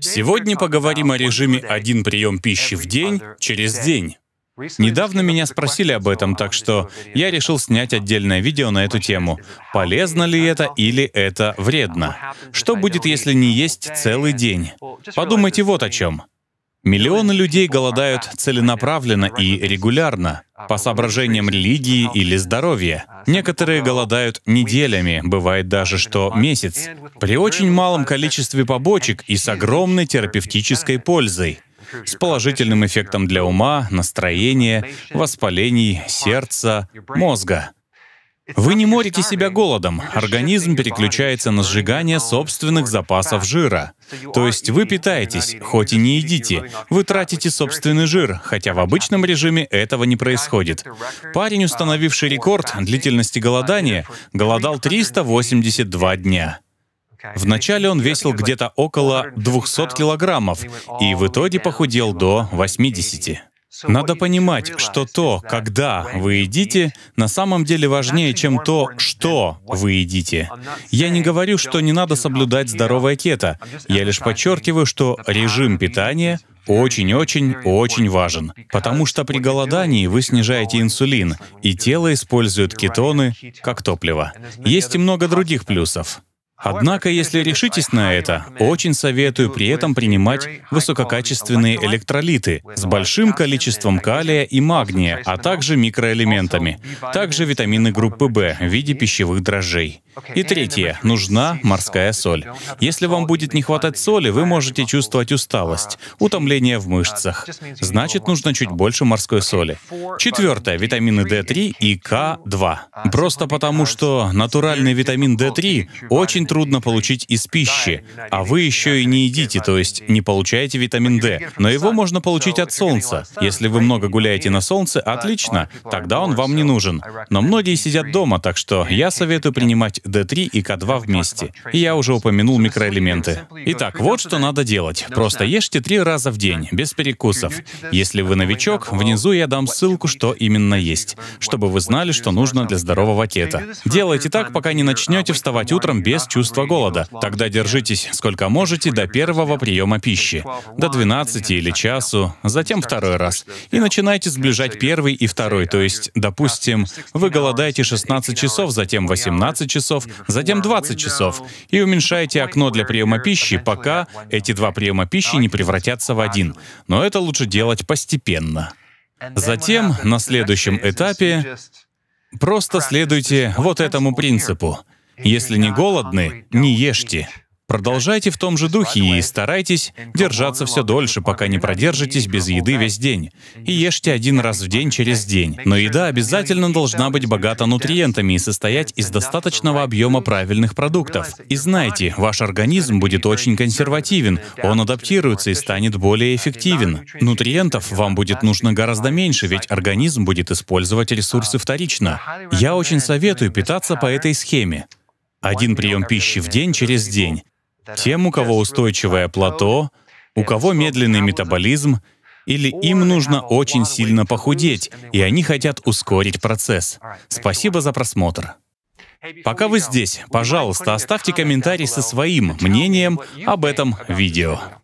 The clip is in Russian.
Сегодня поговорим о режиме «один прием пищи в день через день». Недавно меня спросили об этом, так что я решил снять отдельное видео на эту тему. Полезно ли это или это вредно? Что будет, если не есть целый день? Подумайте вот о чем. Миллионы людей голодают целенаправленно и регулярно, по соображениям религии или здоровья. Некоторые голодают неделями, бывает даже что месяц, при очень малом количестве побочек и с огромной терапевтической пользой с положительным эффектом для ума, настроения, воспалений сердца, мозга. Вы не морите себя голодом, организм переключается на сжигание собственных запасов жира. То есть вы питаетесь, хоть и не едите, вы тратите собственный жир, хотя в обычном режиме этого не происходит. Парень, установивший рекорд длительности голодания, голодал 382 дня. Вначале он весил где-то около 200 килограммов и в итоге похудел до 80. Надо понимать, что то, когда вы едите, на самом деле важнее, чем то, что вы едите. Я не говорю, что не надо соблюдать здоровое кето. Я лишь подчеркиваю, что режим питания очень-очень-очень важен, потому что при голодании вы снижаете инсулин, и тело использует кетоны как топливо. Есть и много других плюсов. Однако, если решитесь на это, очень советую при этом принимать высококачественные электролиты с большим количеством калия и магния, а также микроэлементами, также витамины группы В в виде пищевых дрожжей. И третье, нужна морская соль. Если вам будет не хватать соли, вы можете чувствовать усталость, а, утомление в мышцах. Значит, нужно чуть больше морской соли. Четвертое, витамины D3 и К2. А, Просто потому, что натуральный витамин D3 очень трудно получить из пищи, а вы еще и не едите, то есть не получаете витамин D. Но его можно получить от солнца. Если вы много гуляете на солнце, отлично, тогда он вам не нужен. Но многие сидят дома, так что я советую принимать D3 и К2 вместе. И я уже упомянул микроэлементы. Итак, вот что надо делать. Просто ешьте три раза в день, без перекусов. Если вы новичок, внизу я дам ссылку, что именно есть, чтобы вы знали, что нужно для здорового кета. Делайте так, пока не начнете вставать утром без чувства голода. Тогда держитесь сколько можете до первого приема пищи, до 12 или часу, затем второй раз. И начинайте сближать первый и второй, то есть, допустим, вы голодаете 16 часов, затем 18 часов, часов, затем 20 часов, и уменьшайте окно для приема пищи, пока эти два приема пищи не превратятся в один. Но это лучше делать постепенно. Затем на следующем этапе просто следуйте вот этому принципу. Если не голодны, не ешьте. Продолжайте в том же духе и старайтесь держаться все дольше, пока не продержитесь без еды весь день. И ешьте один раз в день через день. Но еда обязательно должна быть богата нутриентами и состоять из достаточного объема правильных продуктов. И знайте, ваш организм будет очень консервативен, он адаптируется и станет более эффективен. Нутриентов вам будет нужно гораздо меньше, ведь организм будет использовать ресурсы вторично. Я очень советую питаться по этой схеме. Один прием пищи в день через день. Тем, у кого устойчивое плато, у кого медленный метаболизм, или им нужно очень сильно похудеть, и они хотят ускорить процесс. Спасибо за просмотр. Пока вы здесь, пожалуйста, оставьте комментарий со своим мнением об этом видео.